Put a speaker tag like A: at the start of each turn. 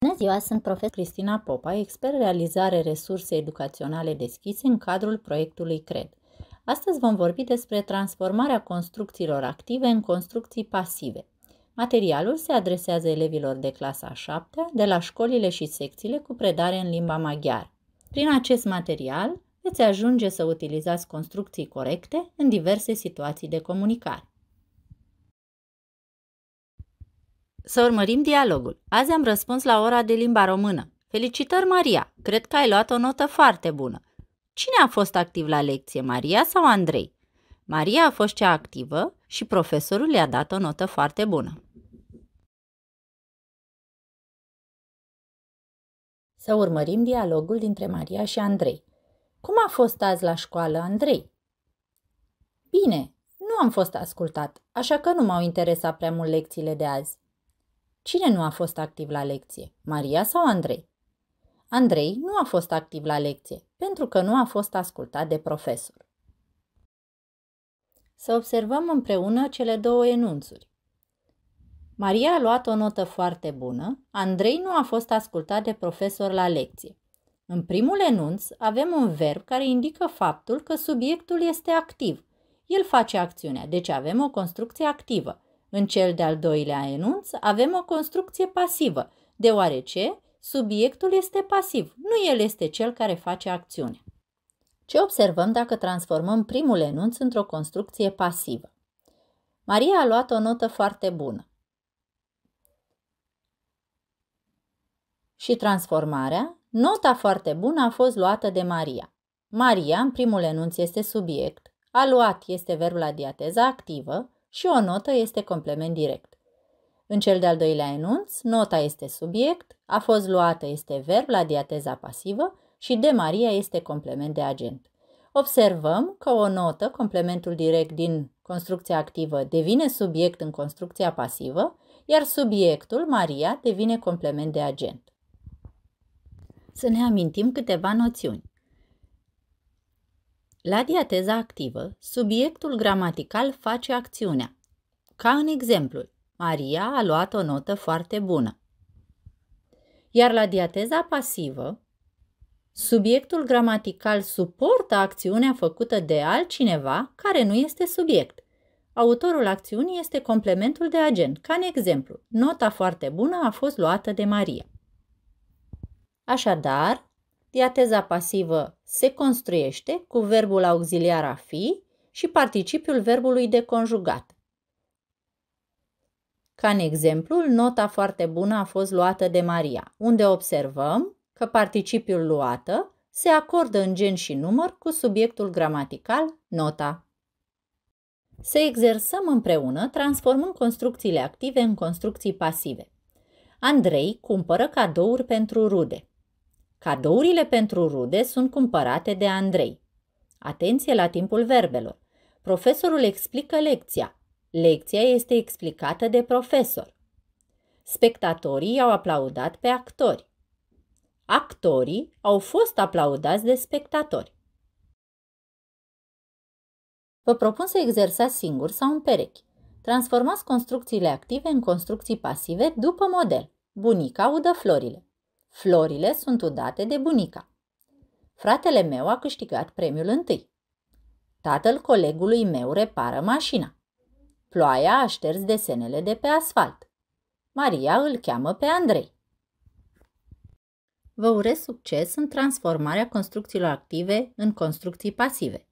A: Bună ziua, sunt profesor Cristina Popa, expert realizare resurse educaționale deschise în cadrul proiectului CRED. Astăzi vom vorbi despre transformarea construcțiilor active în construcții pasive. Materialul se adresează elevilor de clasa 7 de la școlile și secțiile cu predare în limba maghiară. Prin acest material veți ajunge să utilizați construcții corecte în diverse situații de comunicare. Să urmărim dialogul. Azi am răspuns la ora de limba română. Felicitări, Maria! Cred că ai luat o notă foarte bună. Cine a fost activ la lecție, Maria sau Andrei? Maria a fost cea activă și profesorul le-a dat o notă foarte bună. Să urmărim dialogul dintre Maria și Andrei. Cum a fost azi la școală, Andrei? Bine, nu am fost ascultat, așa că nu m-au interesat prea mult lecțiile de azi. Cine nu a fost activ la lecție, Maria sau Andrei? Andrei nu a fost activ la lecție, pentru că nu a fost ascultat de profesor. Să observăm împreună cele două enunțuri. Maria a luat o notă foarte bună, Andrei nu a fost ascultat de profesor la lecție. În primul enunț avem un verb care indică faptul că subiectul este activ. El face acțiunea, deci avem o construcție activă. În cel de-al doilea enunț avem o construcție pasivă, deoarece subiectul este pasiv, nu el este cel care face acțiune. Ce observăm dacă transformăm primul enunț într-o construcție pasivă? Maria a luat o notă foarte bună. Și transformarea, nota foarte bună a fost luată de Maria. Maria, în primul enunț, este subiect, a luat este verbul la diateza activă, și o notă este complement direct. În cel de-al doilea enunț, nota este subiect, a fost luată este verb la diateza pasivă și de Maria este complement de agent. Observăm că o notă, complementul direct din construcția activă, devine subiect în construcția pasivă, iar subiectul, Maria, devine complement de agent. Să ne amintim câteva noțiuni. La diateza activă, subiectul gramatical face acțiunea. Ca în exemplu, Maria a luat o notă foarte bună. Iar la diateza pasivă, subiectul gramatical suportă acțiunea făcută de altcineva care nu este subiect. Autorul acțiunii este complementul de agent, ca în exemplu, nota foarte bună a fost luată de Maria. Așadar, diateza pasivă se construiește cu verbul auxiliar a fi și participiul verbului de conjugat. Ca în exemplul, nota foarte bună a fost luată de Maria, unde observăm că participiul luată se acordă în gen și număr cu subiectul gramatical nota. Să exersăm împreună transformând construcțiile active în construcții pasive. Andrei cumpără cadouri pentru rude. Cadourile pentru rude sunt cumpărate de Andrei. Atenție la timpul verbelor. Profesorul explică lecția. Lecția este explicată de profesor. Spectatorii au aplaudat pe actori. Actorii au fost aplaudați de spectatori. Vă propun să exersați singur sau în perechi. Transformați construcțiile active în construcții pasive după model. Bunica udă florile. Florile sunt udate de bunica. Fratele meu a câștigat premiul întâi. Tatăl colegului meu repară mașina. Ploaia a șters desenele de pe asfalt. Maria îl cheamă pe Andrei. Vă urez succes în transformarea construcțiilor active în construcții pasive.